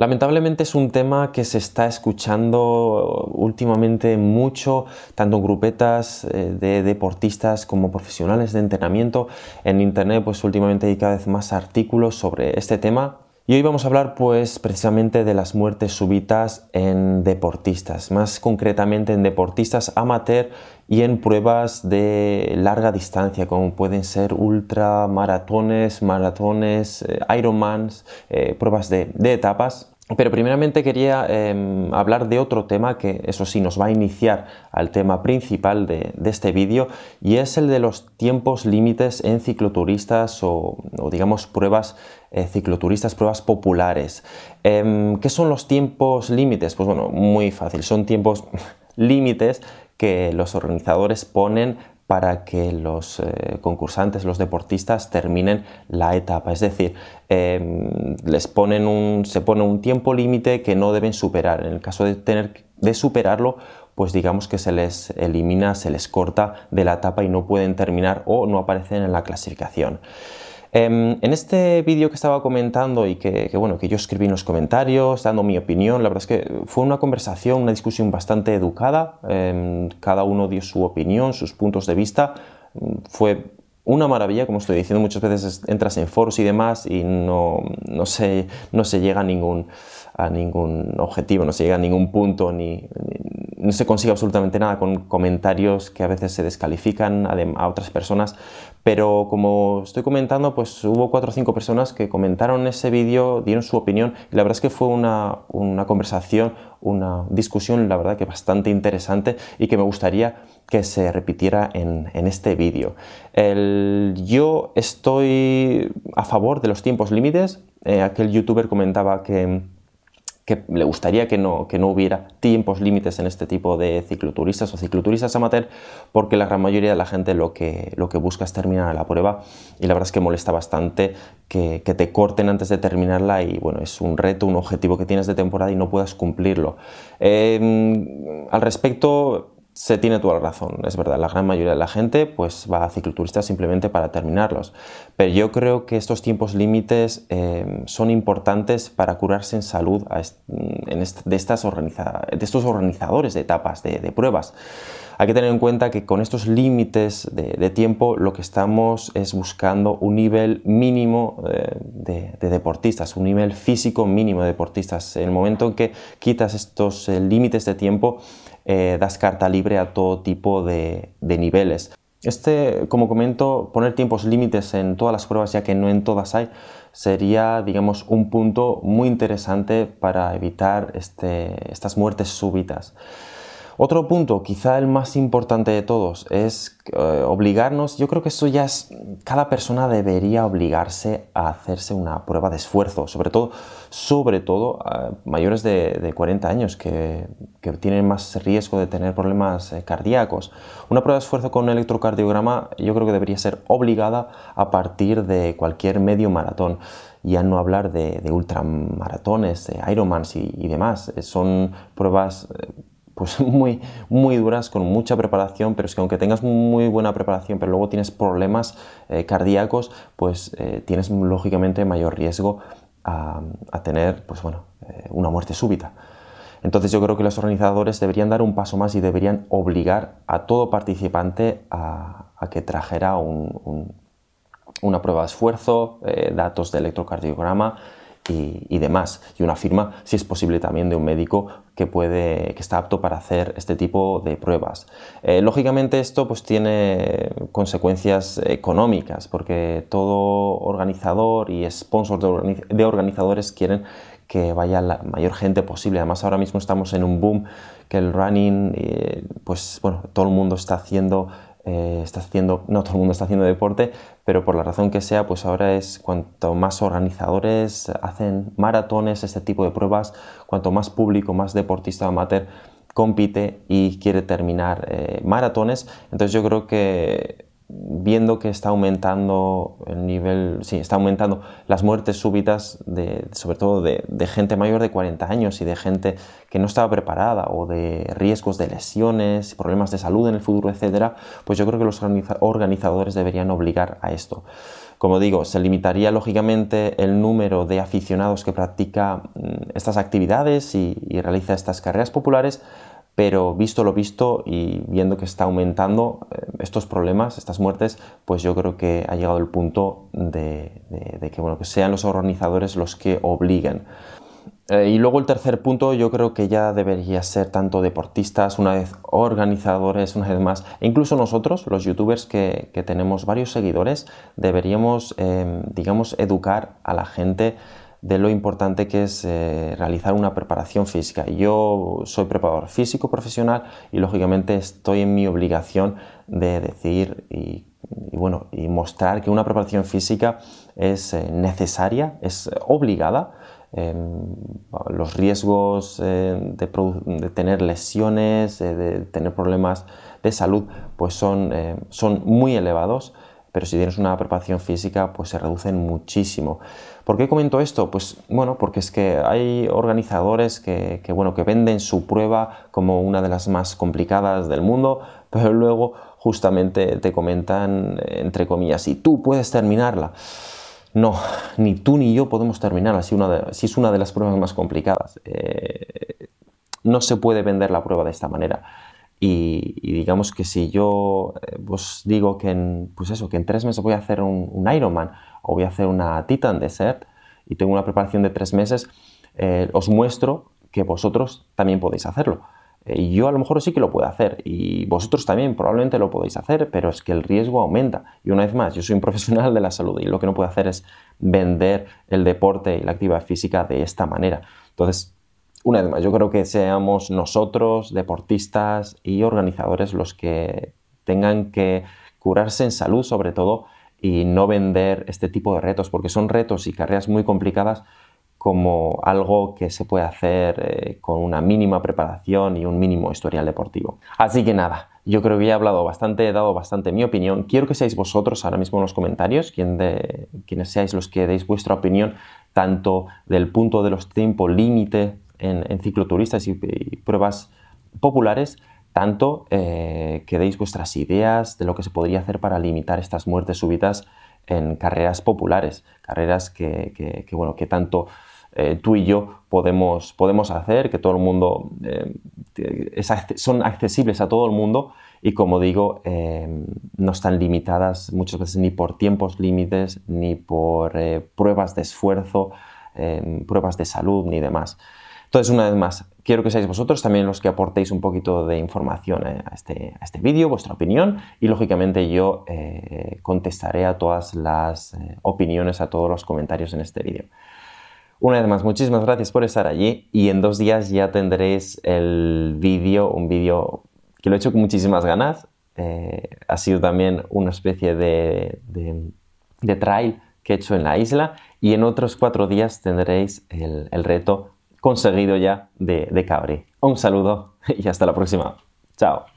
Lamentablemente es un tema que se está escuchando últimamente mucho, tanto en grupetas eh, de deportistas como profesionales de entrenamiento. En internet, pues últimamente hay cada vez más artículos sobre este tema. Y hoy vamos a hablar pues precisamente de las muertes súbitas en deportistas, más concretamente en deportistas amateur y en pruebas de larga distancia, como pueden ser ultramaratones, maratones, eh, Ironmans, eh, pruebas de, de etapas. Pero primeramente quería em, hablar de otro tema que, eso sí, nos va a iniciar al tema principal de, este vídeo y es el de los tiempos límites en cicloturistas o, digamos, pruebas eh, cicloturistas, pruebas populares. Em, ¿Qué son los tiempos límites? Pues bueno, muy fácil, son tiempos límites que los organizadores ponen para que los eh, concursantes, los deportistas terminen la etapa. Es decir, em, les ponen un, se pone un tiempo límite que no deben superar. En el caso de tener de superarlo, pues digamos que se les elimina, se les corta de la etapa y no pueden terminar o no aparecen en la clasificación. Em, en este vídeo que estaba comentando y que, bueno, que yo escribí en los comentarios, dando mi opinión, la verdad es que fue una conversación, una discusión bastante educada, em, cada uno dio su opinión, sus puntos de vista, fue una maravilla, como estoy diciendo, muchas veces entras en foros y demás y no, no, se, no se llega a ningún, a ningún objetivo, no se llega a ningún punto ni, ni no se consigue absolutamente nada con comentarios que a veces se descalifican a, otras personas, pero como estoy comentando, pues hubo cuatro o cinco personas que comentaron ese vídeo, dieron su opinión y la verdad es que fue una, conversación, una discusión, la verdad que bastante interesante y que me gustaría que se repitiera en, este vídeo. Yo estoy a favor de los tiempos límites, eh, aquel youtuber comentaba que que le gustaría que no, que no hubiera tiempos límites en este tipo de cicloturistas o cicloturistas amateur, porque la gran mayoría de la gente lo que, lo que busca es terminar la prueba y la verdad es que molesta bastante que, te corten antes de terminarla y bueno, es un reto, un objetivo que tienes de temporada y no puedas cumplirlo. Em, al respecto, se tiene toda la razón, es verdad, la gran mayoría de la gente pues va a cicloturistas simplemente para terminarlos, pero yo creo que estos tiempos límites em, son importantes para curarse en salud de, estas de estos organizadores de etapas, de, pruebas. Hay que tener en cuenta que con estos límites de, tiempo lo que estamos es buscando un nivel mínimo eh, de, deportistas, un nivel físico mínimo de deportistas. En el momento en que quitas estos eh, límites de tiempo, eh, das carta libre a todo tipo de, niveles. Este, como comento, poner tiempos límites en todas las pruebas, ya que no en todas hay, sería, digamos, un punto muy interesante para evitar este, estas muertes súbitas. Otro punto, quizá el más importante de todos, es eh, obligarnos, yo creo que eso ya es, cada persona debería obligarse a hacerse una prueba de esfuerzo, sobre todo, sobre todo eh, mayores de, 40 años que, tienen más riesgo de tener problemas eh, cardíacos. Una prueba de esfuerzo con un electrocardiograma yo creo que debería ser obligada a partir de cualquier medio maratón Y ya no hablar de, ultramaratones, de Ironmans y, y, demás. Son pruebas pues muy, muy duras, con mucha preparación, pero es que aunque tengas muy buena preparación, pero luego tienes problemas eh, cardíacos, pues eh, tienes lógicamente mayor riesgo a, tener, pues bueno, eh, una muerte súbita. Entonces yo creo que los organizadores deberían dar un paso más y deberían obligar a todo participante a, que trajera una prueba de esfuerzo, datos de electrocardiograma, y, demás. Y una firma, si es posible, también de un médico que, puede, que está apto para hacer este tipo de pruebas. Eh, lógicamente esto pues, tiene consecuencias económicas, porque todo organizador y sponsor de, organizadores quieren que vaya la mayor gente posible. Además, ahora mismo estamos en un boom que el running, eh, pues bueno, todo el mundo está haciendo eh, haciendo, no todo el mundo está haciendo deporte, pero por la razón que sea, pues ahora es cuanto más organizadores hacen maratones, este tipo de pruebas, cuanto más público, más deportista amateur compite y quiere terminar eh, maratones, entonces yo creo que viendo que está aumentando el nivel, sí, está aumentando las muertes súbitas, de, sobre todo de, gente mayor de 40 años y de gente que no estaba preparada o de riesgos de lesiones, problemas de salud en el futuro, etcétera, pues yo creo que los organizadores deberían obligar a esto. Como digo, se limitaría lógicamente el número de aficionados que practica mm, estas actividades y realiza estas carreras populares pero visto lo visto y viendo que está aumentando eh, estos problemas, estas muertes, pues yo creo que ha llegado el punto de, que, bueno, que sean los organizadores los que obliguen. Eh, y luego el tercer punto yo creo que ya debería ser tanto deportistas, una vez organizadores, una vez más, e incluso nosotros, los youtubers que, tenemos varios seguidores, deberíamos, eh, digamos, educar a la gente de lo importante que es eh, realizar una preparación física. Yo soy preparador físico profesional y lógicamente estoy en mi obligación de decir y, mostrar que una preparación física es eh, necesaria, es obligada. Em, los riesgos eh, de, tener lesiones, de tener problemas de salud, pues son muy elevados pero si tienes una preparación física, pues se reducen muchísimo. ¿Por qué comento esto? Pues bueno, porque es que hay organizadores que, venden su prueba como una de las más complicadas del mundo, pero luego justamente te comentan, entre comillas, y tú puedes terminarla. No, ni tú ni yo podemos terminarla si, es una de las pruebas más complicadas. Eh, no se puede vender la prueba de esta manera y, digamos que si yo eh, os digo que en, pues eso, que en tres meses voy a hacer un, Ironman o voy a hacer una Titan Desert y tengo una preparación de tres meses, eh, os muestro que vosotros también podéis hacerlo. Eh, y yo a lo mejor sí que lo puedo hacer y vosotros también probablemente lo podéis hacer, pero es que el riesgo aumenta. Y una vez más, yo soy un profesional de la salud y lo que no puedo hacer es vender el deporte y la actividad física de esta manera. Entonces, una vez más, yo creo que seamos nosotros, deportistas y organizadores, los que tengan que curarse en salud sobre todo y no vender este tipo de retos, porque son retos y carreras muy complicadas como algo que se puede hacer eh, con una mínima preparación y un mínimo historial deportivo. Así que nada, yo creo que he hablado bastante, he dado bastante mi opinión. Quiero que seáis vosotros ahora mismo en los comentarios, de, quienes seáis los que deis vuestra opinión, tanto del punto de los tiempos límite en, cicloturistas y, pruebas populares, tanto eh, que deis vuestras ideas de lo que se podría hacer para limitar estas muertes súbitas en carreras populares, carreras que, tanto eh, tú y yo podemos, hacer, que todo el mundo eh, son accesibles a todo el mundo y como digo, em, no están limitadas muchas veces ni por tiempos límites, ni por pruebas de esfuerzo, em, pruebas de salud, ni demás. Entonces, una vez más, quiero que seáis vosotros también los que aportéis un poquito de información a este, este vídeo, vuestra opinión, y lógicamente yo eh, contestaré a todas las eh, opiniones, a todos los comentarios en este vídeo. Una vez más, muchísimas gracias por estar allí y en dos días ya tendréis el vídeo, un vídeo que lo he hecho con muchísimas ganas. Eh, ha sido también una especie de, de, trail que he hecho en la isla y en otros cuatro días tendréis el reto conseguido ya de, Cabri. Un saludo y hasta la próxima. Chao.